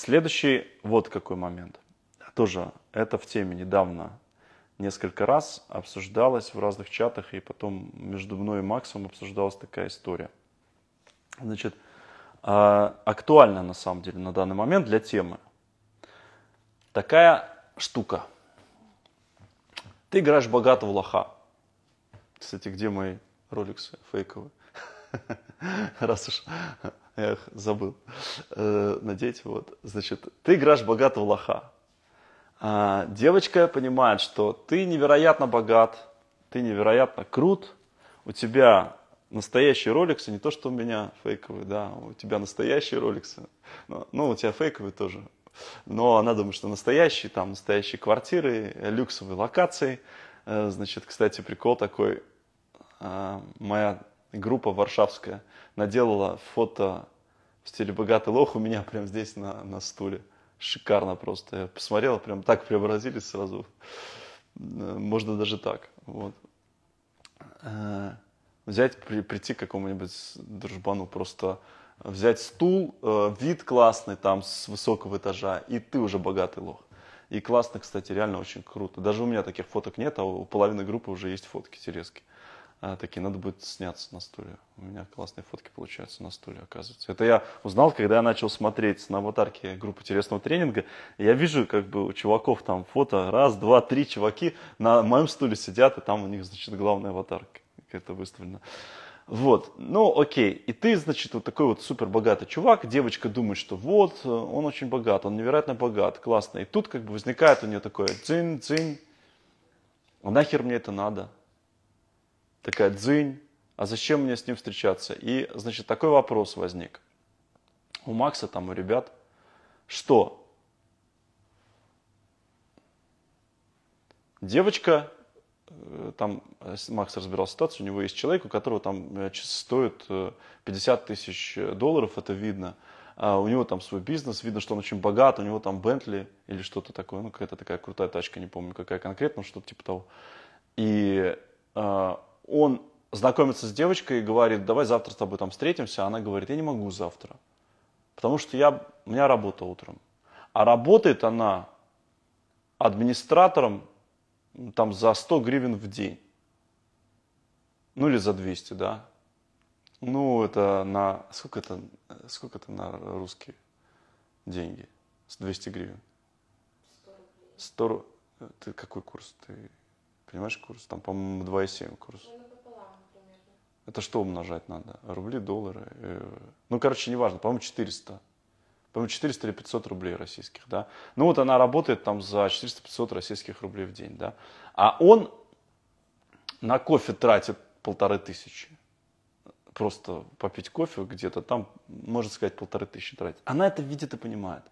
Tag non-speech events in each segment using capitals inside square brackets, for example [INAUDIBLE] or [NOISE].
Следующий вот какой момент. Тоже это в теме недавно несколько раз обсуждалось в разных чатах, и потом между мной и Максом обсуждалась такая история. Значит, а, актуальна на самом деле на данный момент для темы. Такая штука. Ты играешь богатого лоха. Кстати, где мои роликсы фейковые? [LAUGHS] Раз уж Эх, забыл э, надеть. Вот. Значит, ты играешь богатого лоха. А, девочка понимает, что ты невероятно богат, ты невероятно крут, у тебя настоящие роликсы, не то, что у меня фейковые, да, у тебя настоящие роликсы. Ну, ну у тебя фейковые тоже. Но она думает, что настоящие, там, настоящие квартиры, люксовые локации. Э, значит, кстати, прикол такой, а, моя группа варшавская наделала фото в стиле «Богатый лох» у меня прям здесь на, на стуле. Шикарно просто. Я посмотрел, прям так преобразились сразу. Э, можно даже так. Вот. Э, взять, при, прийти к какому-нибудь дружбану, просто взять стул, э, вид классный там с высокого этажа, и ты уже богатый лох. И классно, кстати, реально очень круто. Даже у меня таких фоток нет, а у половины группы уже есть фотки терезки. А, такие, надо будет сняться на стуле. У меня классные фотки получаются на стуле, оказывается. Это я узнал, когда я начал смотреть на аватарке группы интересного тренинга. Я вижу, как бы, у чуваков там фото, раз, два, три чуваки на моем стуле сидят, и там у них, значит, главная аватарка. то выставлена. Вот, ну окей, и ты, значит, вот такой вот супер богатый чувак, девочка думает, что вот, он очень богат, он невероятно богат, классно. И тут как бы возникает у нее такое, "Цин, цин. а нахер мне это надо? такая дзынь, а зачем мне с ним встречаться? И, значит, такой вопрос возник у Макса, там, у ребят, что девочка, э, там э, Макс разбирал ситуацию, у него есть человек, у которого там э, стоит 50 тысяч долларов, это видно, а у него там свой бизнес, видно, что он очень богат, у него там Бентли или что-то такое, ну какая-то такая крутая тачка, не помню какая конкретно, что-то типа того. И а, он знакомится с девочкой и говорит, давай завтра с тобой там встретимся. Она говорит, я не могу завтра, потому что я, у меня работа утром. А работает она администратором там за 100 гривен в день. Ну или за 200, да. Ну это на, сколько это, сколько это на русские деньги? С 200 гривен. 100 рублей. 100, э, ты какой курс ты Понимаешь курс? Там, по-моему, 2,7 курс. Ну, это что умножать надо? Рубли, доллары? Э, ну, короче, неважно, по-моему, 400. По-моему, 400 или 500 рублей российских, да. Ну, вот она работает там за 400-500 российских рублей в день, да. А он на кофе тратит полторы тысячи. Просто попить кофе где-то там, можно сказать, полторы тысячи тратить. Она это видит и понимает.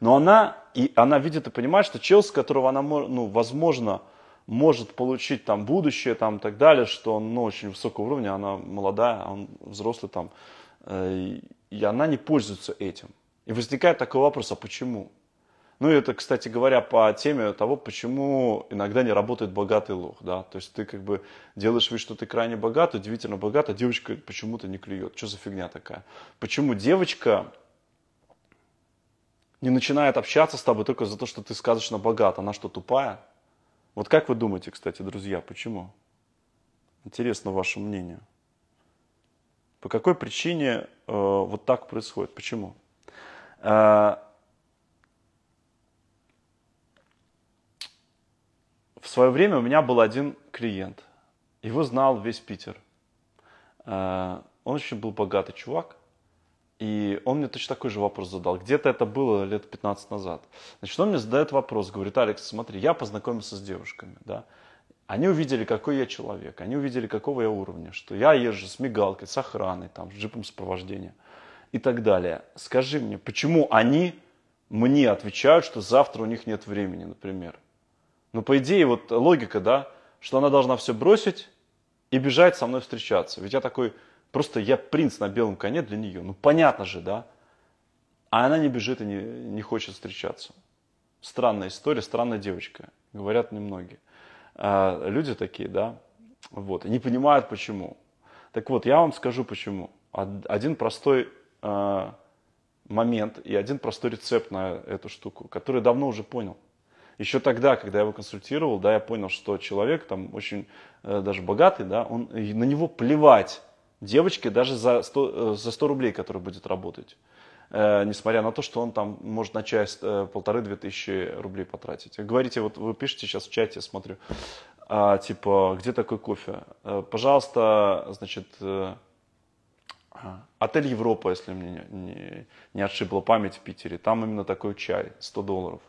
Но она, и она видит и понимает, что чел, с которого она, ну, возможно, может получить там будущее там и так далее, что он ну, очень высокого уровня, она молодая, а он взрослый там, э, и она не пользуется этим. И возникает такой вопрос, а почему? Ну, это, кстати говоря, по теме того, почему иногда не работает богатый лох, да, то есть ты как бы делаешь вид, что ты крайне богат, удивительно богат, а девочка почему-то не клюет, что за фигня такая? Почему девочка не начинает общаться с тобой только за то, что ты сказочно богат, она что, тупая? Вот как вы думаете, кстати, друзья, почему? Интересно ваше мнение. По какой причине э, вот так происходит? Почему? Э, в свое время у меня был один клиент. Его знал весь Питер. Э, он очень был богатый чувак. И он мне точно такой же вопрос задал. Где-то это было лет 15 назад. Значит, он мне задает вопрос, говорит, Алекс, смотри, я познакомился с девушками, да. Они увидели, какой я человек, они увидели, какого я уровня, что я езжу с мигалкой, с охраной, там, с джипом сопровождения и так далее. Скажи мне, почему они мне отвечают, что завтра у них нет времени, например? Ну, по идее, вот логика, да, что она должна все бросить и бежать со мной встречаться. Ведь я такой Просто я принц на белом коне для нее. Ну, понятно же, да? А она не бежит и не, не хочет встречаться. Странная история, странная девочка. Говорят немногие. А, люди такие, да? Вот. не понимают, почему. Так вот, я вам скажу, почему. Один простой э, момент и один простой рецепт на эту штуку, который давно уже понял. Еще тогда, когда я его консультировал, да, я понял, что человек там очень э, даже богатый, да, он, на него плевать, девочке даже за 100, э, за 100 рублей, который будет работать. Э, несмотря на то, что он там может на чай э, полторы-две тысячи рублей потратить. Говорите, вот вы пишете сейчас в чате, смотрю, а, типа, где такой кофе? Э, пожалуйста, значит, э, отель Европа, если мне не, не отшибла память в Питере, там именно такой чай, 100 долларов.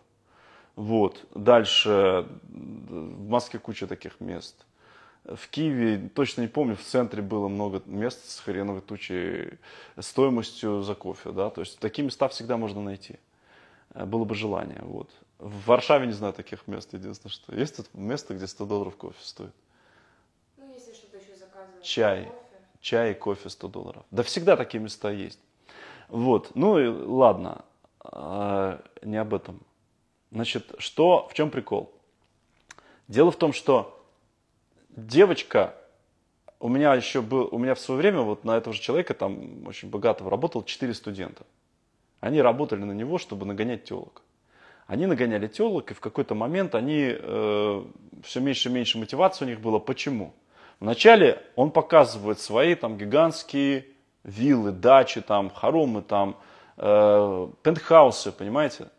Вот, дальше, в Москве куча таких мест в Киеве, точно не помню, в центре было много мест с хреновой тучей стоимостью за кофе, да, то есть такие места всегда можно найти, э, было бы желание, вот. В Варшаве не знаю таких мест, единственное, что есть тут место, где 100 долларов кофе стоит. Ну, если что-то еще Чай, кофе. чай и кофе 100 долларов. Да всегда такие места есть. Вот, ну и ладно, э, не об этом. Значит, что, в чем прикол? Дело в том, что девочка, у меня еще был, у меня в свое время вот на этого же человека, там очень богатого, работал 4 студента. Они работали на него, чтобы нагонять телок. Они нагоняли телок, и в какой-то момент они, э, все меньше и меньше мотивации у них было. Почему? Вначале он показывает свои там гигантские виллы, дачи, там, хоромы, там, э, пентхаусы, понимаете?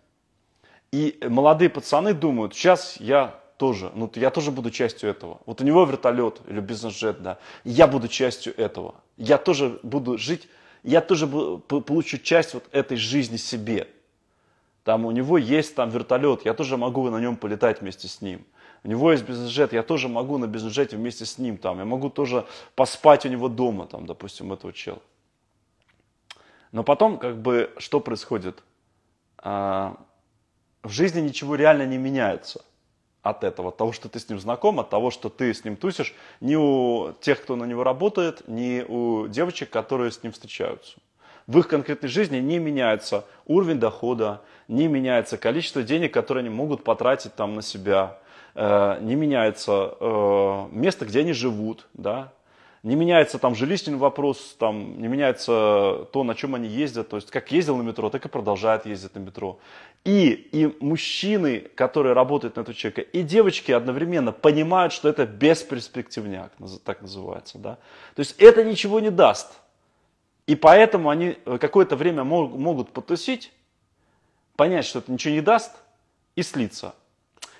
И молодые пацаны думают, сейчас я тоже, ну я тоже буду частью этого. Вот у него вертолет или бизнес-джет, да, я буду частью этого. Я тоже буду жить, я тоже получу часть вот этой жизни себе. Там у него есть там вертолет, я тоже могу на нем полетать вместе с ним. У него есть бизнес-джет, я тоже могу на бизнес-джете вместе с ним там. Я могу тоже поспать у него дома там, допустим, этого чела. Но потом, как бы, что происходит? А, в жизни ничего реально не меняется от этого, от того, что ты с ним знаком, от того, что ты с ним тусишь, ни у тех, кто на него работает, ни у девочек, которые с ним встречаются. В их конкретной жизни не меняется уровень дохода, не меняется количество денег, которые они могут потратить там на себя, э, не меняется э, место, где они живут, да, не меняется там жилищный вопрос, там не меняется то, на чем они ездят. То есть как ездил на метро, так и продолжает ездить на метро. И, и мужчины, которые работают на этого человека, и девочки одновременно понимают, что это бесперспективняк, так называется. Да? То есть это ничего не даст. И поэтому они э, какое-то время могут потусить, понять, что это ничего не даст, и слиться.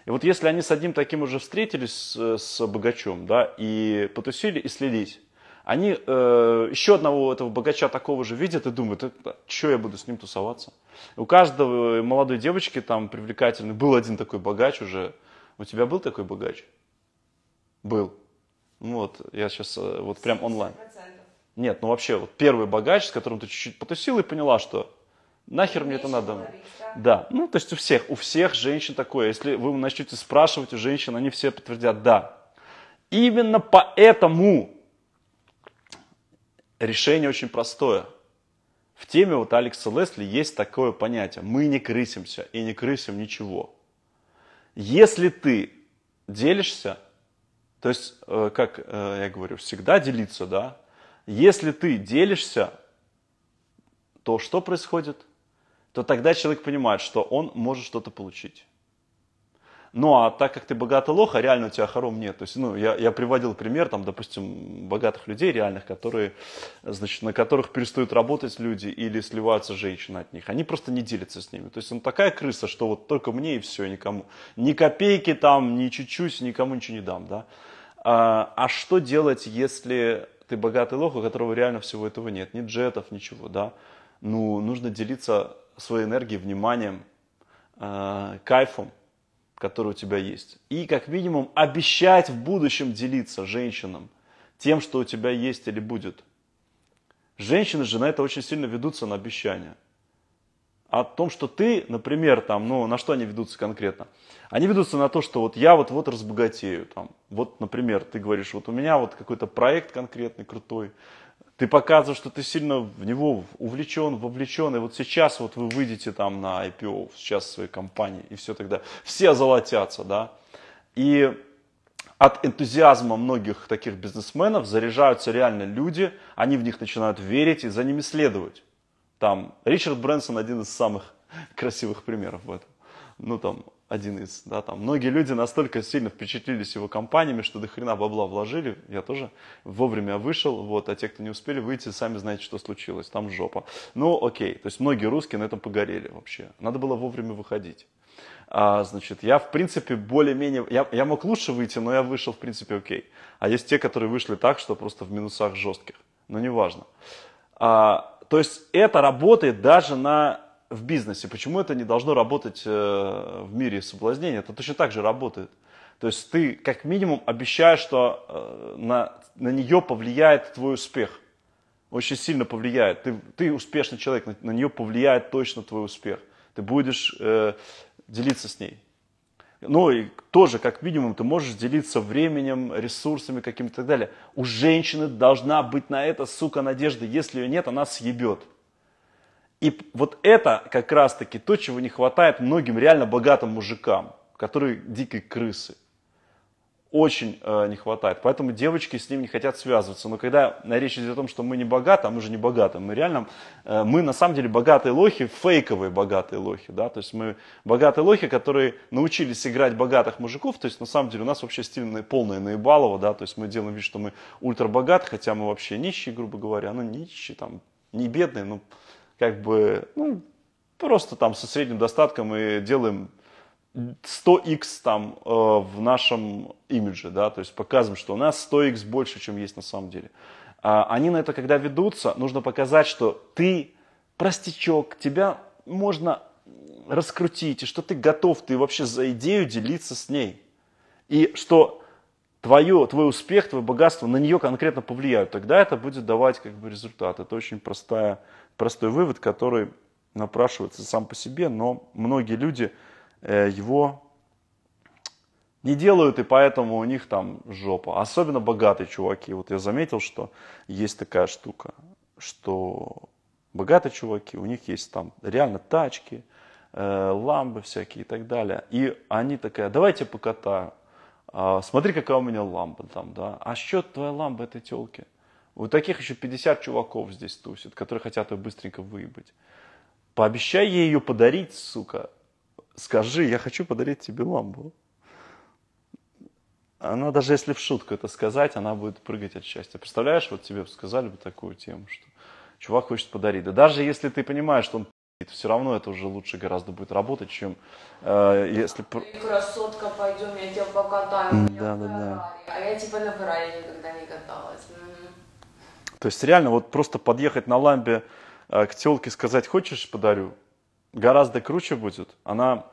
И вот если они с одним таким уже встретились с, с богачом, да, и потусили, и следить, они э, еще одного этого богача такого же видят и думают, что я буду с ним тусоваться. У каждого молодой девочки там привлекательный был один такой богач уже. У тебя был такой богач? Был. Ну вот, я сейчас э, вот прям онлайн. Нет, ну вообще, вот первый богач, с которым ты чуть-чуть потусила и поняла, что Нахер мне это надо? Говорить, да? да. Ну, то есть у всех, у всех женщин такое. Если вы начнете спрашивать у женщин, они все подтвердят да. Именно поэтому решение очень простое. В теме вот Алекса Лесли есть такое понятие. Мы не крысимся и не крысим ничего. Если ты делишься, то есть, э, как э, я говорю, всегда делиться, да? Если ты делишься, то что происходит? то тогда человек понимает, что он может что-то получить. Ну а так как ты богатый лох, а реально у тебя хором нет. То есть, ну, я, я приводил пример, там, допустим, богатых людей реальных, которые, значит, на которых перестают работать люди или сливаются женщины от них. Они просто не делятся с ними. То есть, он такая крыса, что вот только мне и все, никому. Ни копейки там, ни чуть-чуть, никому ничего не дам, да. А, а что делать, если ты богатый лох, у которого реально всего этого нет? Ни джетов, ничего, да. Ну, нужно делиться своей энергией, вниманием, э, кайфом, который у тебя есть. И как минимум обещать в будущем делиться женщинам тем, что у тебя есть или будет. Женщины же на это очень сильно ведутся на обещания. О том, что ты, например, там, ну, на что они ведутся конкретно? Они ведутся на то, что вот я вот-вот разбогатею. Там. Вот, например, ты говоришь, вот у меня вот какой-то проект конкретный, крутой, ты показываешь, что ты сильно в него увлечен, вовлечен, и вот сейчас вот вы выйдете там на IPO, сейчас в своей компании, и все тогда. Все золотятся, да. И от энтузиазма многих таких бизнесменов заряжаются реально люди, они в них начинают верить и за ними следовать. Там Ричард Брэнсон один из самых [LAUGHS] красивых примеров в этом. Ну там, один из, да, там, многие люди настолько сильно впечатлились его компаниями, что до хрена бабла вложили, я тоже вовремя вышел, вот, а те, кто не успели выйти, сами знаете, что случилось, там жопа. Ну, окей, то есть многие русские на этом погорели вообще, надо было вовремя выходить. А, значит, я, в принципе, более-менее, я, я мог лучше выйти, но я вышел, в принципе, окей. А есть те, которые вышли так, что просто в минусах жестких, но неважно. А, то есть это работает даже на в бизнесе, почему это не должно работать э, в мире соблазнения? Это точно так же работает. То есть ты как минимум обещаешь, что э, на, на нее повлияет твой успех. Очень сильно повлияет. Ты, ты успешный человек, на, на нее повлияет точно твой успех. Ты будешь э, делиться с ней. Ну и тоже, как минимум, ты можешь делиться временем, ресурсами какими-то и так далее. У женщины должна быть на это, сука, надежда. Если ее нет, она съебет. И вот это как раз-таки то, чего не хватает многим реально богатым мужикам, которые дикой крысы. Очень э, не хватает. Поэтому девочки с ним не хотят связываться. Но когда речь идет о том, что мы не богаты, а мы же не богаты, мы реально, э, мы на самом деле богатые лохи, фейковые богатые лохи. Да? То есть мы богатые лохи, которые научились играть богатых мужиков. То есть на самом деле у нас вообще стиль полные наебалово. Да? То есть мы делаем вид, что мы ультра хотя мы вообще нищие, грубо говоря. Ну нищие, там, не бедные, но... Ну, как бы, ну, просто там со средним достатком и делаем 100x там э, в нашем имидже, да, то есть показываем, что у нас 100x больше, чем есть на самом деле. А, они на это когда ведутся, нужно показать, что ты простячок, тебя можно раскрутить, и что ты готов, ты вообще за идею делиться с ней. И что твое, твой успех, твое богатство на нее конкретно повлияют, тогда это будет давать как бы результат. Это очень простая, простой вывод, который напрашивается сам по себе, но многие люди э, его не делают, и поэтому у них там жопа. Особенно богатые чуваки. Вот я заметил, что есть такая штука, что богатые чуваки, у них есть там реально тачки, э, ламбы всякие и так далее. И они такая, давайте покатаю. А, смотри, какая у меня лампа там, да, а счет твоя ламба этой телки. Вот таких еще 50 чуваков здесь тусит, которые хотят ее быстренько выебать. Пообещай ей ее подарить, сука. Скажи, я хочу подарить тебе лампу. Она даже если в шутку это сказать, она будет прыгать от счастья. Представляешь, вот тебе сказали бы такую тему, что чувак хочет подарить. Да даже если ты понимаешь, что он все равно это уже лучше гораздо будет работать, чем э, если... красотка, пойдем, я тебя покатаю, да, да, да. А я типа на Феррари никогда не каталась. То есть реально вот просто подъехать на ламбе э, к телке сказать, хочешь, подарю, гораздо круче будет. Она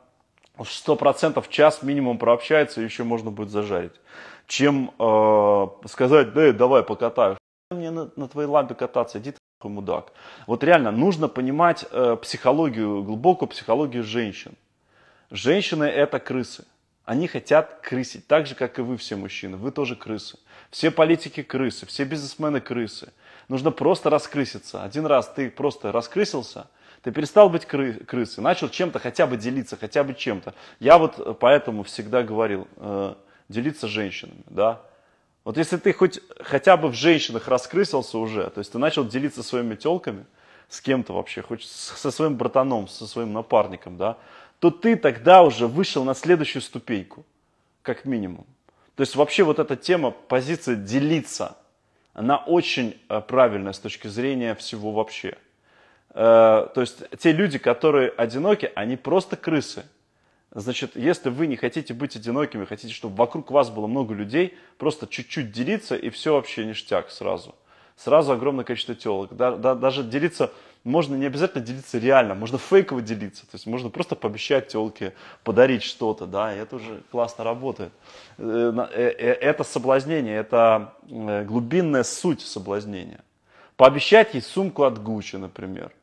сто процентов час минимум прообщается, еще можно будет зажарить. Чем э, сказать, да, давай покатаю. Мне на, на твоей ламбе кататься, иди типа мудак. Вот реально нужно понимать э, психологию, глубокую психологию женщин. Женщины это крысы. Они хотят крысить, так же, как и вы все мужчины. Вы тоже крысы. Все политики крысы, все бизнесмены крысы. Нужно просто раскрыситься. Один раз ты просто раскрысился, ты перестал быть кры крысой, начал чем-то хотя бы делиться, хотя бы чем-то. Я вот э, поэтому всегда говорил, э, делиться женщинами, да, вот если ты хоть хотя бы в женщинах раскрылся уже, то есть ты начал делиться своими телками с кем-то вообще, хоть со своим братаном, со своим напарником, да, то ты тогда уже вышел на следующую ступеньку, как минимум. То есть вообще вот эта тема, позиция делиться, она очень э, правильная с точки зрения всего вообще. Э, то есть те люди, которые одиноки, они просто крысы. Значит, если вы не хотите быть одинокими, хотите, чтобы вокруг вас было много людей, просто чуть-чуть делиться, и все вообще ништяк сразу. Сразу огромное количество телок. Да, да, даже делиться, можно не обязательно делиться реально, можно фейково делиться. То есть можно просто пообещать телке, подарить что-то, да, и это уже классно работает. Э, э, э, это соблазнение, это глубинная суть соблазнения. Пообещать ей сумку от Гуччи, например –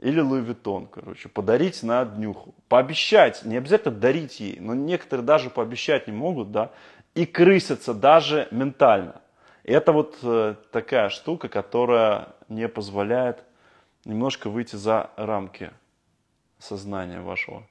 или Louis Vuitton, короче, подарить на днюху. Пообещать, не обязательно дарить ей, но некоторые даже пообещать не могут, да, и крысятся даже ментально. И это вот э, такая штука, которая не позволяет немножко выйти за рамки сознания вашего.